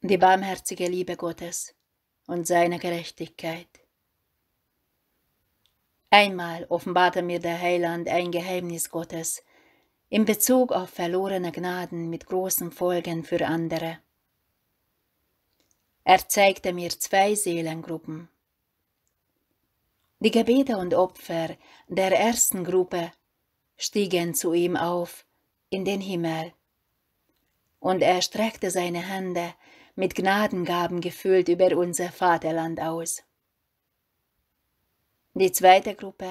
die barmherzige Liebe Gottes und seine Gerechtigkeit. Einmal offenbarte mir der Heiland ein Geheimnis Gottes in Bezug auf verlorene Gnaden mit großen Folgen für andere. Er zeigte mir zwei Seelengruppen. Die Gebete und Opfer der ersten Gruppe stiegen zu ihm auf in den Himmel, und er streckte seine Hände mit Gnadengaben gefüllt über unser Vaterland aus. Die zweite Gruppe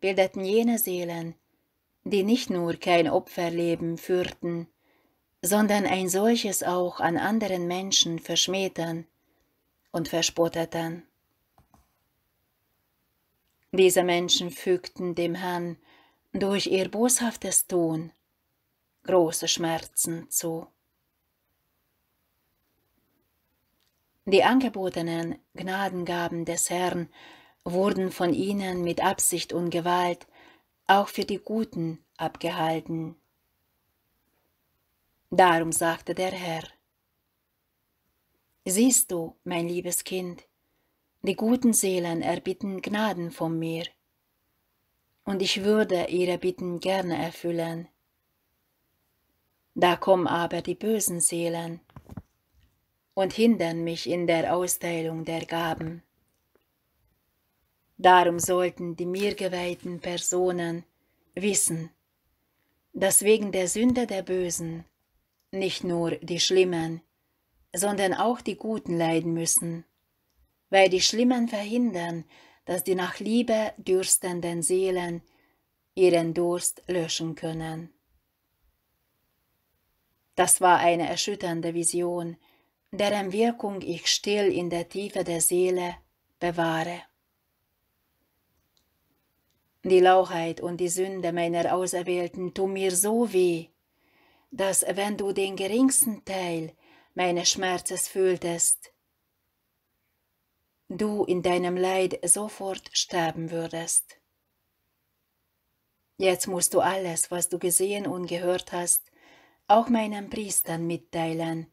bildeten jene Seelen, die nicht nur kein Opferleben führten, sondern ein solches auch an anderen Menschen verschmähten und verspotteten. Diese Menschen fügten dem Herrn durch ihr boshaftes Tun große Schmerzen zu. Die angebotenen Gnadengaben des Herrn wurden von ihnen mit Absicht und Gewalt auch für die Guten abgehalten. Darum sagte der Herr, Siehst du, mein liebes Kind, die guten Seelen erbitten Gnaden von mir, und ich würde ihre Bitten gerne erfüllen. Da kommen aber die bösen Seelen und hindern mich in der Austeilung der Gaben. Darum sollten die mir geweihten Personen wissen, dass wegen der Sünde der Bösen nicht nur die Schlimmen, sondern auch die Guten leiden müssen, weil die Schlimmen verhindern, dass die nach Liebe dürstenden Seelen ihren Durst löschen können. Das war eine erschütternde Vision, deren Wirkung ich still in der Tiefe der Seele bewahre. Die Lauheit und die Sünde meiner Auserwählten tun mir so weh, dass wenn du den geringsten Teil meines Schmerzes fühltest, du in deinem Leid sofort sterben würdest. Jetzt musst du alles, was du gesehen und gehört hast, auch meinen Priestern mitteilen,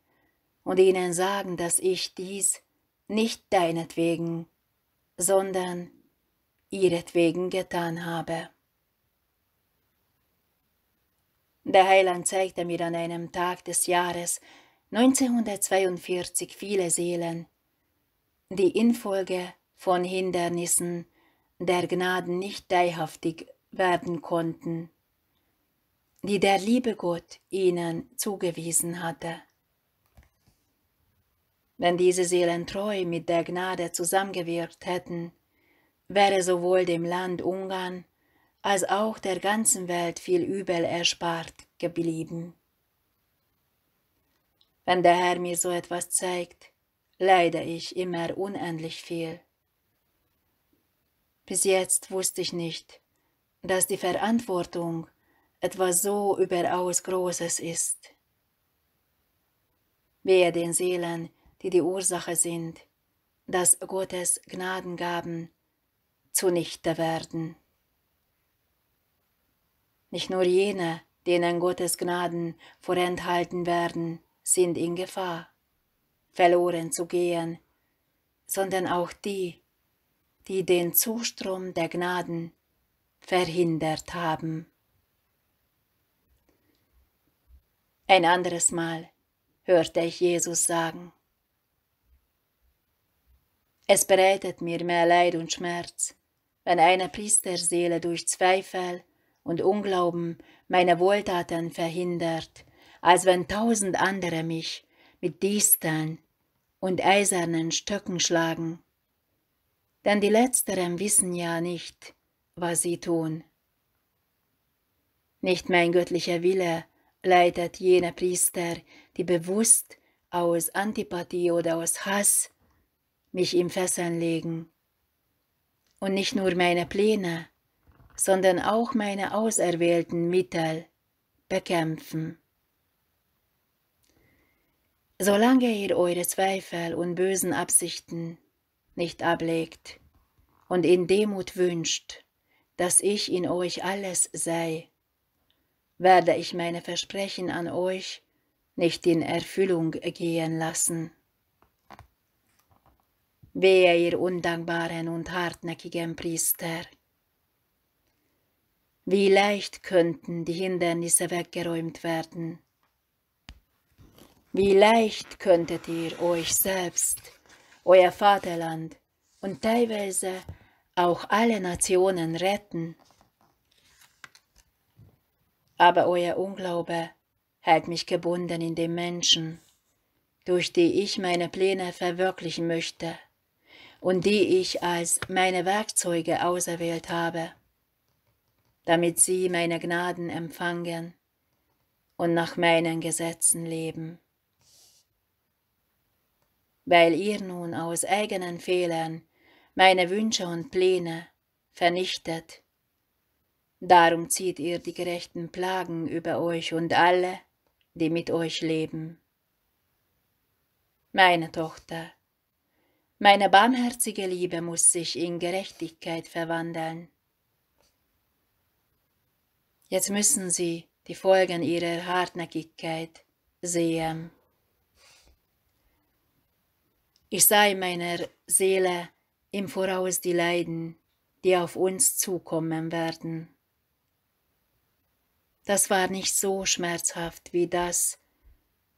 und ihnen sagen, dass ich dies nicht deinetwegen, sondern ihretwegen getan habe. Der Heiland zeigte mir an einem Tag des Jahres 1942 viele Seelen, die infolge von Hindernissen der Gnaden nicht teilhaftig werden konnten, die der liebe Gott ihnen zugewiesen hatte. Wenn diese Seelen treu mit der Gnade zusammengewirkt hätten, wäre sowohl dem Land Ungarn als auch der ganzen Welt viel Übel erspart geblieben. Wenn der Herr mir so etwas zeigt, leide ich immer unendlich viel. Bis jetzt wusste ich nicht, dass die Verantwortung etwas so überaus Großes ist. Wehe den Seelen, die die Ursache sind, dass Gottes Gnadengaben zunichte werden. Nicht nur jene, denen Gottes Gnaden vorenthalten werden, sind in Gefahr, verloren zu gehen, sondern auch die, die den Zustrom der Gnaden verhindert haben. Ein anderes Mal hörte ich Jesus sagen, es bereitet mir mehr Leid und Schmerz, wenn eine Priesterseele durch Zweifel und Unglauben meine Wohltaten verhindert, als wenn tausend andere mich mit Disteln und eisernen Stöcken schlagen. Denn die Letzteren wissen ja nicht, was sie tun. Nicht mein göttlicher Wille leitet jene Priester, die bewusst aus Antipathie oder aus Hass mich in Fesseln legen. Und nicht nur meine Pläne, sondern auch meine auserwählten Mittel bekämpfen. Solange ihr eure Zweifel und bösen Absichten nicht ablegt und in Demut wünscht, dass ich in euch alles sei, werde ich meine Versprechen an euch nicht in Erfüllung gehen lassen. Wehe ihr undankbaren und hartnäckigen Priester. Wie leicht könnten die Hindernisse weggeräumt werden. Wie leicht könntet ihr euch selbst, euer Vaterland und teilweise auch alle Nationen retten. Aber euer Unglaube hält mich gebunden in den Menschen, durch die ich meine Pläne verwirklichen möchte und die ich als meine Werkzeuge auserwählt habe, damit sie meine Gnaden empfangen und nach meinen Gesetzen leben. Weil ihr nun aus eigenen Fehlern meine Wünsche und Pläne vernichtet, darum zieht ihr die gerechten Plagen über euch und alle, die mit euch leben. Meine Tochter, meine barmherzige Liebe muss sich in Gerechtigkeit verwandeln. Jetzt müssen Sie die Folgen ihrer Hartnäckigkeit sehen. Ich sei meiner Seele im Voraus die Leiden, die auf uns zukommen werden. Das war nicht so schmerzhaft wie das,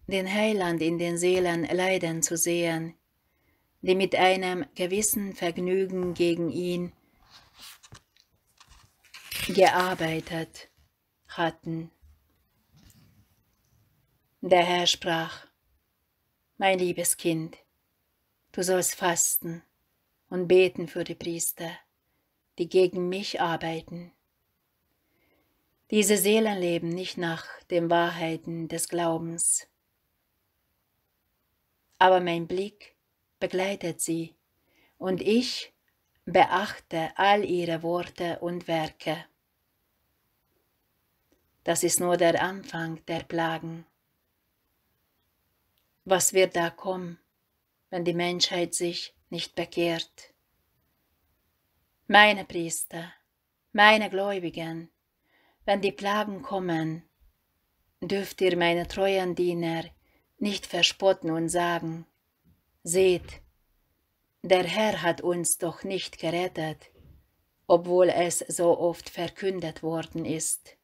den Heiland in den Seelen leiden zu sehen, die mit einem gewissen Vergnügen gegen ihn gearbeitet hatten. Der Herr sprach, mein liebes Kind, du sollst fasten und beten für die Priester, die gegen mich arbeiten. Diese Seelen leben nicht nach den Wahrheiten des Glaubens. Aber mein Blick ist, begleitet sie, und ich beachte all ihre Worte und Werke. Das ist nur der Anfang der Plagen. Was wird da kommen, wenn die Menschheit sich nicht bekehrt? Meine Priester, meine Gläubigen, wenn die Plagen kommen, dürft ihr meine treuen Diener nicht verspotten und sagen, Seht, der Herr hat uns doch nicht gerettet, obwohl es so oft verkündet worden ist.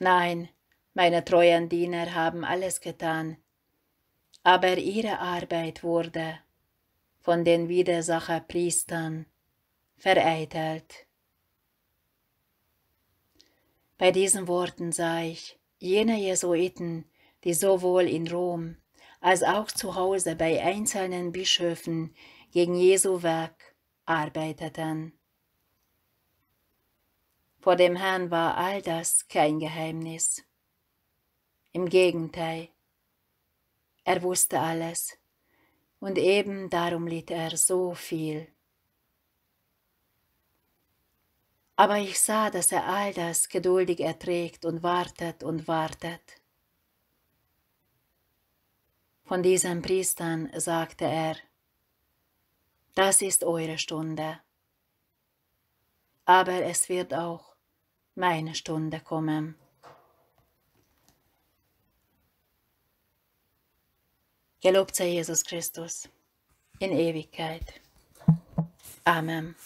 Nein, meine treuen Diener haben alles getan, aber ihre Arbeit wurde von den Widersacherpriestern vereitelt. Bei diesen Worten sah ich jene Jesuiten, die sowohl in Rom als auch zu Hause bei einzelnen Bischöfen gegen Jesu Werk arbeiteten. Vor dem Herrn war all das kein Geheimnis. Im Gegenteil, er wusste alles, und eben darum litt er so viel. Aber ich sah, dass er all das geduldig erträgt und wartet und wartet. Von diesen Priestern sagte er, das ist eure Stunde. Aber es wird auch meine Stunde kommen. Gelobt sei Jesus Christus in Ewigkeit. Amen.